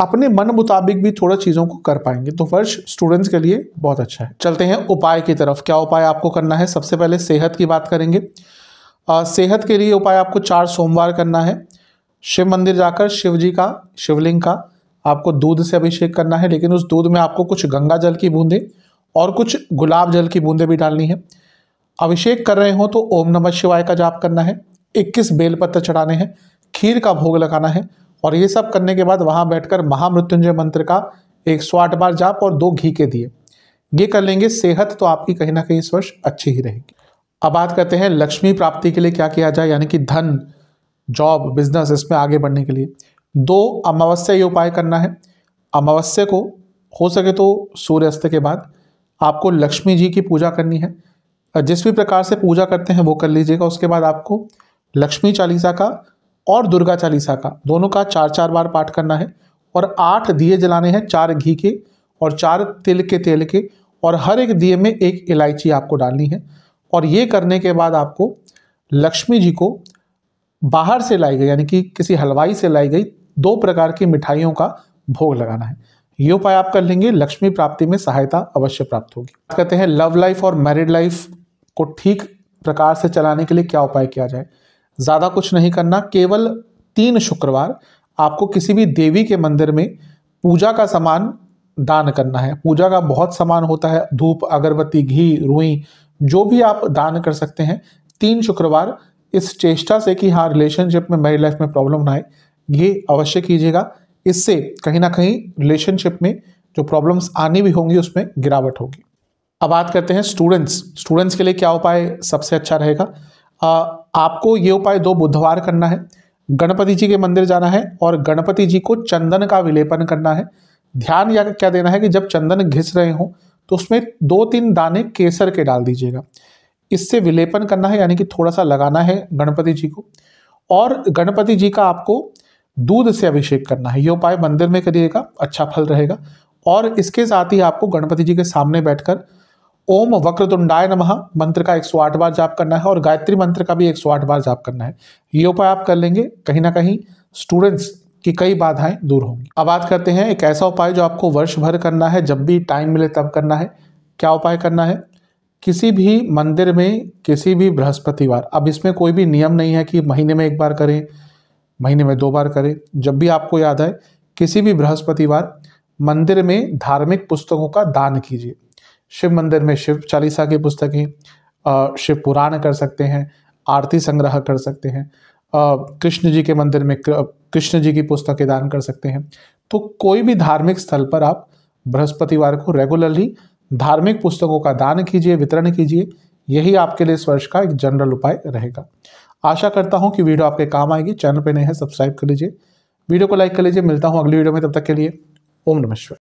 Speaker 1: अपने मन मुताबिक भी थोड़ा चीज़ों को कर पाएंगे तो वर्ष स्टूडेंट्स के लिए बहुत अच्छा है चलते हैं उपाय की तरफ क्या उपाय आपको करना है सबसे पहले सेहत की बात करेंगे आ, सेहत के लिए उपाय आपको चार सोमवार करना है शिव मंदिर जाकर शिव जी का शिवलिंग का आपको दूध से अभिषेक करना है लेकिन उस दूध में आपको कुछ गंगा जल की बूंदें और कुछ गुलाब जल की बूंदें भी डालनी है अभिषेक कर रहे हो तो ओम नमः शिवाय का जाप करना है 21 बेलपत्र चढ़ाने हैं खीर का भोग लगाना है और ये सब करने के बाद वहाँ बैठकर महामृत्युंजय मंत्र का एक सौ आठ बार जाप और दो घी के दिए ये कर लेंगे सेहत तो आपकी कहीं ना कहीं इस वर्ष अच्छी ही रहेगी अब बात करते हैं लक्ष्मी प्राप्ति के लिए क्या किया जाए यानी कि धन जॉब बिजनेस इसमें आगे बढ़ने के लिए दो अमावस्या ये उपाय करना है अमावस्या को हो सके तो सूर्यास्त के बाद आपको लक्ष्मी जी की पूजा करनी है जिस भी प्रकार से पूजा करते हैं वो कर लीजिएगा उसके बाद आपको लक्ष्मी चालीसा का और दुर्गा चालीसा का दोनों का चार चार बार पाठ करना है और आठ दिए जलाने हैं चार घी के और चार तिल के तेल के और हर एक दिए में एक इलायची आपको डालनी है और ये करने के बाद आपको लक्ष्मी जी को बाहर से लाई गई यानी कि किसी हलवाई से लाई गई दो प्रकार की मिठाइयों का भोग लगाना है ये उपाय आप कर लेंगे लक्ष्मी प्राप्ति में सहायता अवश्य प्राप्त होगी कहते हैं लव लाइफ और मैरिड लाइफ को ठीक प्रकार से चलाने के लिए क्या उपाय किया जाए ज़्यादा कुछ नहीं करना केवल तीन शुक्रवार आपको किसी भी देवी के मंदिर में पूजा का सामान दान करना है पूजा का बहुत सामान होता है धूप अगरबत्ती घी रुई जो भी आप दान कर सकते हैं तीन शुक्रवार इस चेष्टा से कि हाँ रिलेशनशिप में मेरी लाइफ में प्रॉब्लम ना आए ये अवश्य कीजिएगा इससे कहीं ना कहीं रिलेशनशिप में जो प्रॉब्लम्स आनी भी होंगी उसमें गिरावट होगी अब बात करते हैं स्टूडेंट्स स्टूडेंट्स के लिए क्या उपाय सबसे अच्छा रहेगा आपको ये उपाय दो बुधवार करना है गणपति जी के मंदिर जाना है और गणपति जी को चंदन का विलेपन करना है ध्यान या क्या देना है कि जब चंदन घिस रहे हों तो उसमें दो तीन दाने केसर के डाल दीजिएगा इससे विलेपन करना है यानी कि थोड़ा सा लगाना है गणपति जी को और गणपति जी का आपको दूध से अभिषेक करना है ये उपाय मंदिर में करिएगा अच्छा फल रहेगा और इसके साथ ही आपको गणपति जी के सामने बैठकर ओम वक्रतुंडाय नमः मंत्र का 108 बार जाप करना है और गायत्री मंत्र का भी 108 बार जाप करना है ये उपाय आप कर लेंगे कहीं ना कहीं स्टूडेंट्स की कई बाधाएं दूर होंगी अब बात करते हैं एक ऐसा उपाय जो आपको वर्ष भर करना है जब भी टाइम मिले तब करना है क्या उपाय करना है किसी भी मंदिर में किसी भी बृहस्पतिवार अब इसमें कोई भी नियम नहीं है कि महीने में एक बार करें महीने में दो बार करें जब भी आपको याद आए किसी भी बृहस्पतिवार मंदिर में धार्मिक पुस्तकों का दान कीजिए शिव मंदिर में शिव चालीसा की पुस्तकें शिव पुराण कर सकते हैं आरती संग्रह कर सकते हैं कृष्ण जी के मंदिर में कृष्ण जी की पुस्तकें दान कर सकते हैं तो कोई भी धार्मिक स्थल पर आप बृहस्पतिवार को रेगुलरली धार्मिक पुस्तकों का दान कीजिए वितरण कीजिए यही आपके लिए इस वर्ष का एक जनरल उपाय रहेगा आशा करता हूँ कि वीडियो आपके काम आएगी चैनल पर नहीं है सब्सक्राइब कर लीजिए वीडियो को लाइक कर लीजिए मिलता हूँ अगली वीडियो में तब तक के लिए ओम नमेश्वर